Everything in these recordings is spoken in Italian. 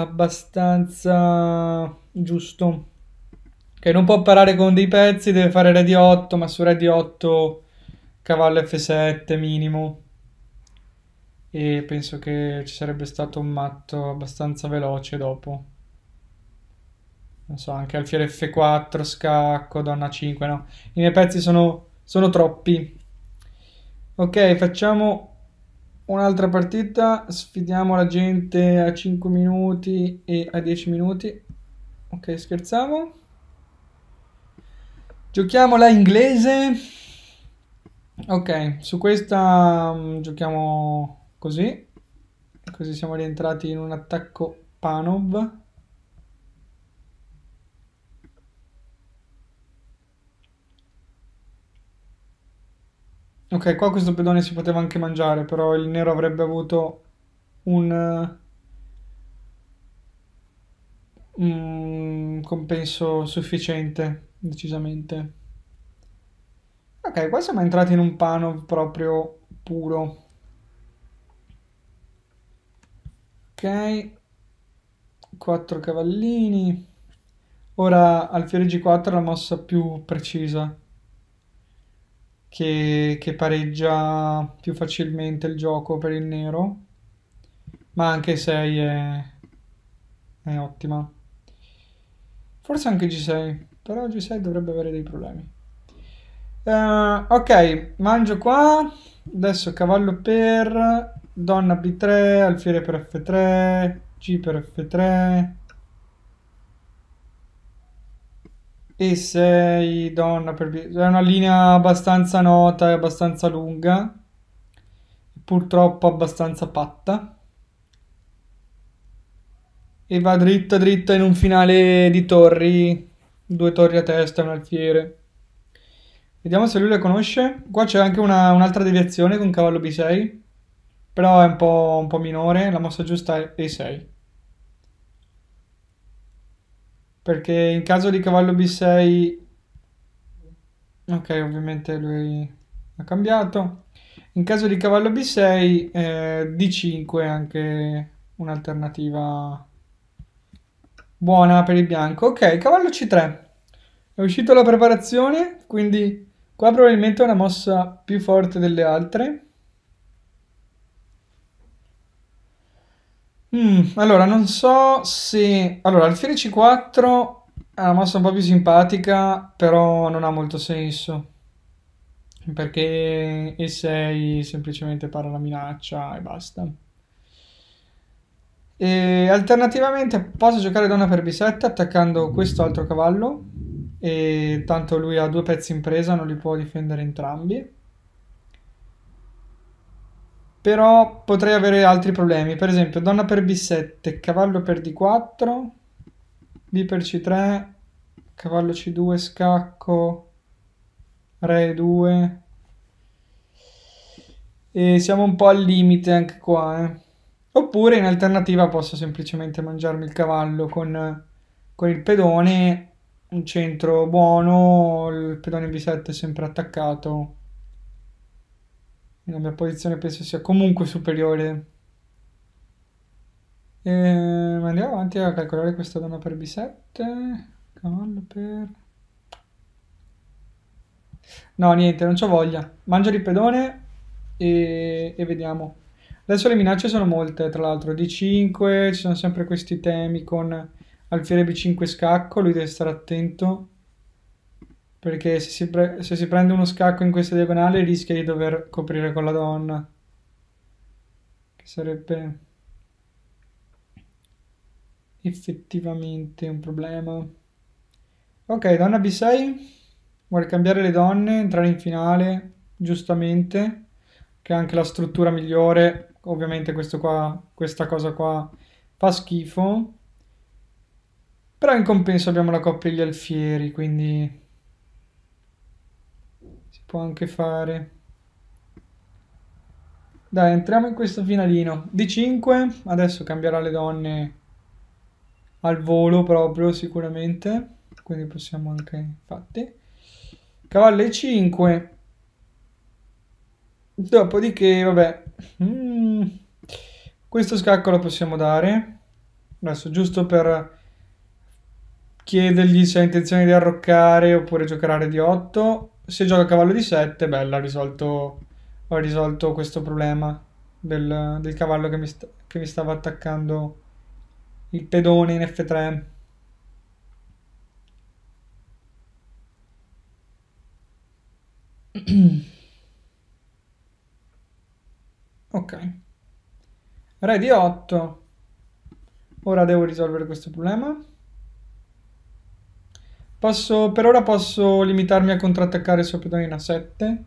abbastanza giusto. Che non può parare con dei pezzi, deve fare re di 8, ma su re di 8 cavallo f7 minimo. E penso che ci sarebbe stato un matto abbastanza veloce dopo. Non so, anche alfiere f4, scacco, donna 5, no. I miei pezzi sono, sono troppi. Ok, facciamo Un'altra partita, sfidiamo la gente a 5 minuti e a 10 minuti. Ok, scherzavo. Giochiamo la inglese. Ok, su questa um, giochiamo così. Così siamo rientrati in un attacco Panov. Ok, qua questo pedone si poteva anche mangiare, però il nero avrebbe avuto un, eh, un compenso sufficiente, decisamente. Ok, qua siamo entrati in un pano proprio puro. Ok, 4 cavallini. Ora al fiore G4 la mossa più precisa che, che pareggia più facilmente il gioco per il nero, ma anche 6 è, è ottima. Forse anche G6, però G6 dovrebbe avere dei problemi. Uh, ok, mangio qua. Adesso cavallo per, donna B3, alfiere per F3, G per F3. e 6 donna per è una linea abbastanza nota e abbastanza lunga purtroppo abbastanza patta e va dritta dritta in un finale di torri due torri a testa un alfiere vediamo se lui le conosce qua c'è anche una, un'altra deviazione con cavallo b6 però è un po', un po minore la mossa giusta è e6 Perché in caso di cavallo B6... Ok, ovviamente lui ha cambiato. In caso di cavallo B6, eh, D5 è anche un'alternativa buona per il bianco. Ok, cavallo C3. È uscito la preparazione, quindi qua probabilmente è una mossa più forte delle altre. Mm, allora non so se allora il c 4 è una mossa un po' più simpatica, però non ha molto senso. Perché e 6 semplicemente para la minaccia e basta. E alternativamente posso giocare donna per b7 attaccando questo altro cavallo e tanto lui ha due pezzi in presa, non li può difendere entrambi. Però potrei avere altri problemi. Per esempio, donna per b7, cavallo per d4, b per c3, cavallo c2, scacco, re 2. E siamo un po' al limite anche qua, eh. Oppure in alternativa posso semplicemente mangiarmi il cavallo con, con, il pedone, un centro buono, il pedone B7 è sempre attaccato la mia posizione penso sia comunque superiore. E ehm, andiamo avanti a calcolare questa donna per B7, cavallo per... No, niente, non c'ho voglia. Mangio di pedone e, e vediamo. Adesso le minacce sono molte, tra l'altro. D5, ci sono sempre questi temi con alfiere B5 scacco, lui deve stare attento perché se si, pre- se si prende uno scacco in questa diagonale rischia di dover coprire con la donna, che sarebbe effettivamente un problema. Ok, donna B6 vuole cambiare le donne, entrare in finale, giustamente, che è anche la struttura migliore, ovviamente questo qua, questa cosa qua fa schifo, però in compenso abbiamo la coppia degli alfieri, quindi può anche fare. Dai, entriamo in questo finalino. D5, adesso cambierà le donne al volo proprio sicuramente, quindi possiamo anche, infatti. Cavallo E5. Dopodiché, vabbè, mm. questo scacco lo possiamo dare. Adesso giusto per chiedergli se ha intenzione di arroccare oppure giocare di 8 se gioca a cavallo di 7, bella, ho risolto, ho risolto questo problema del, del cavallo che mi, sta, che mi stava attaccando il pedone in F3. ok. Re di 8. Ora devo risolvere questo problema. Posso, per ora posso limitarmi a contrattaccare il sua pedonina a 7.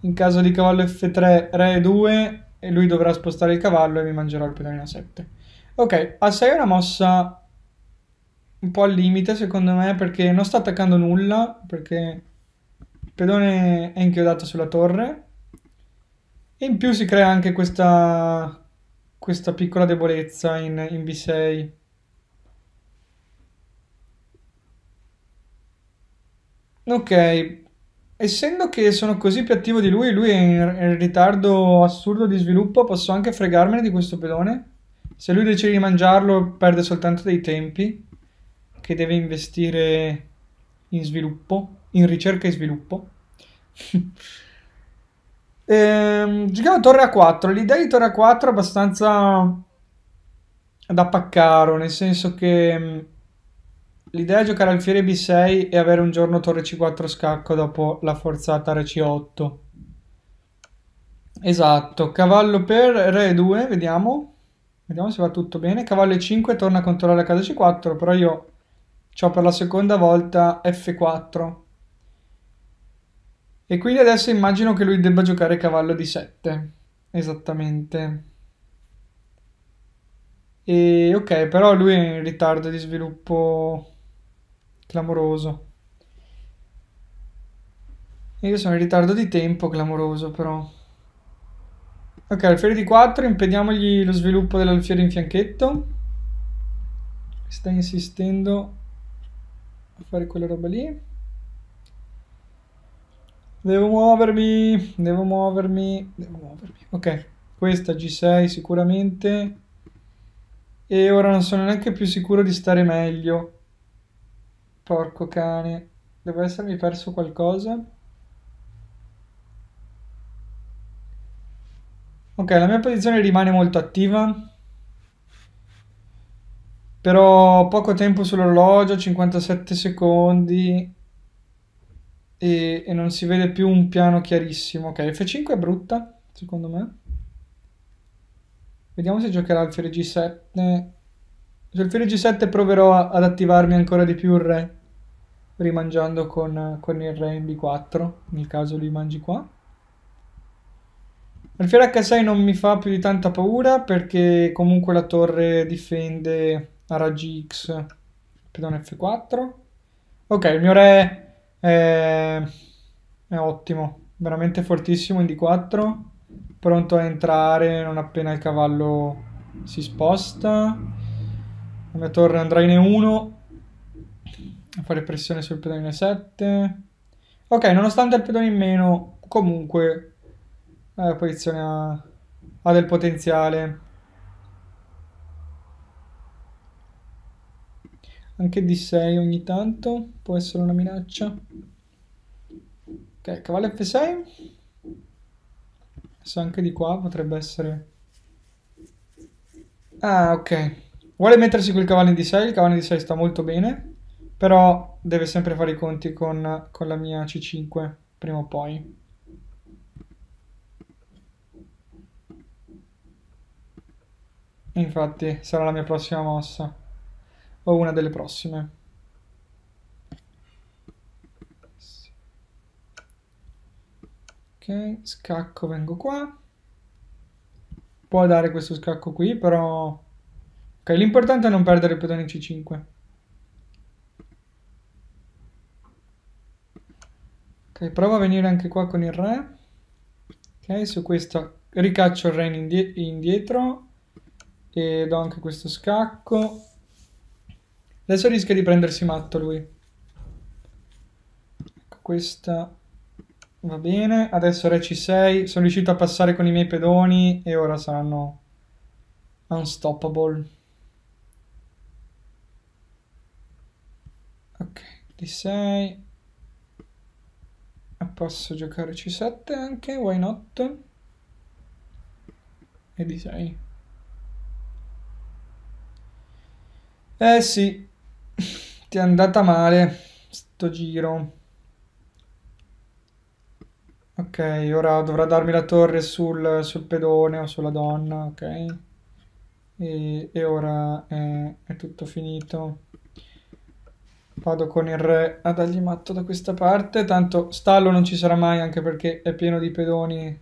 In caso di cavallo F3, re 2, e lui dovrà spostare il cavallo e mi mangerò il pedonina a 7. Ok, a 6 è una mossa un po' al limite secondo me perché non sta attaccando nulla, perché il pedone è inchiodato sulla torre. E in più si crea anche questa, questa piccola debolezza in, in B6 Ok, essendo che sono così più attivo di lui, lui è in ritardo assurdo di sviluppo, posso anche fregarmene di questo pedone? Se lui decide di mangiarlo, perde soltanto dei tempi che deve investire in sviluppo, in ricerca e sviluppo. ehm, giochiamo torre a 4. L'idea di torre a 4 è abbastanza da paccaro, nel senso che mm, l'idea è giocare alfiere B6 e avere un giorno torre C4 scacco dopo la forzata re C8. Esatto, cavallo per re 2, vediamo. Vediamo se va tutto bene. Cavallo E5 torna a controllare la casa C4, però io ho per la seconda volta F4. E quindi adesso immagino che lui debba giocare cavallo di 7 Esattamente. E ok, però lui è in ritardo di sviluppo clamoroso. Io sono in ritardo di tempo, clamoroso però. Ok, alfiere di 4, impediamogli lo sviluppo dell'alfiere in fianchetto. Sta insistendo a fare quella roba lì. Devo muovermi, devo muovermi, devo muovermi. Ok, questa G6 sicuramente. E ora non sono neanche più sicuro di stare meglio. Porco cane, devo essermi perso qualcosa. Ok, la mia posizione rimane molto attiva. Però poco tempo sull'orologio, 57 secondi. E, e, non si vede più un piano chiarissimo. Ok, F5 è brutta, secondo me. Vediamo se giocherà alfiere G7. Sul filo G7 proverò ad attivarmi ancora di più il re, rimangiando con, con il re in B4, nel caso li mangi qua. Alfiere H6 non mi fa più di tanta paura perché comunque la torre difende a raggi X, pedone F4. Ok, il mio re è, è ottimo, veramente fortissimo in D4, pronto a entrare non appena il cavallo si sposta. Una torre andrà in E1 a fare pressione sul pedone in E7. Ok, nonostante il pedone in meno, comunque la posizione ha, ha del potenziale. Anche D6 ogni tanto può essere una minaccia. Ok, cavallo F6. Adesso anche di qua potrebbe essere... Ah, ok. Vuole mettersi quel cavallo in d 6, il cavallo in d 6 sta molto bene, però deve sempre fare i conti con, con la mia C5, prima o poi. Infatti sarà la mia prossima mossa, o una delle prossime. Ok, scacco, vengo qua. Può dare questo scacco qui, però Ok, l'importante è non perdere il pedone C5. Ok, provo a venire anche qua con il re. Ok, su questo ricaccio il re indietro e do anche questo scacco. Adesso rischia di prendersi matto lui. Ecco, questa va bene. Adesso re C6. Sono riuscito a passare con i miei pedoni e ora saranno unstoppable. d 6 e posso giocare c7 anche why not e d 6 eh sì ti è andata male sto giro ok ora dovrà darmi la torre sul, sul pedone o sulla donna ok e, e ora è, è tutto finito Vado con il re a dargli matto da questa parte. Tanto stallo non ci sarà mai anche perché è pieno di pedoni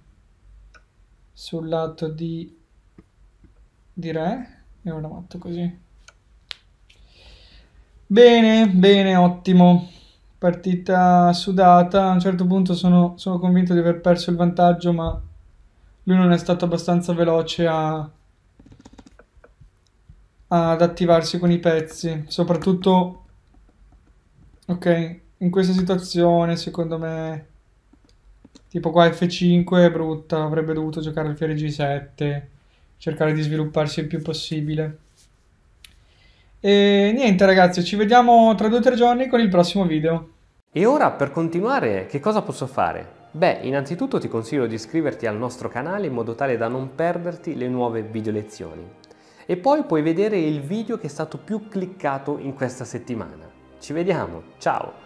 sul lato di, di re. E ora matto così. Bene, bene, ottimo. Partita sudata. A un certo punto sono, sono convinto di aver perso il vantaggio, ma lui non è stato abbastanza veloce a ad attivarsi con i pezzi, soprattutto Ok, in questa situazione secondo me tipo qua F5 è brutta, avrebbe dovuto giocare alfiere G7, cercare di svilupparsi il più possibile. E niente ragazzi, ci vediamo tra due o tre giorni con il prossimo video. E ora per continuare che cosa posso fare? Beh, innanzitutto ti consiglio di iscriverti al nostro canale in modo tale da non perderti le nuove video lezioni. E poi puoi vedere il video che è stato più cliccato in questa settimana. Ci vediamo, ciao!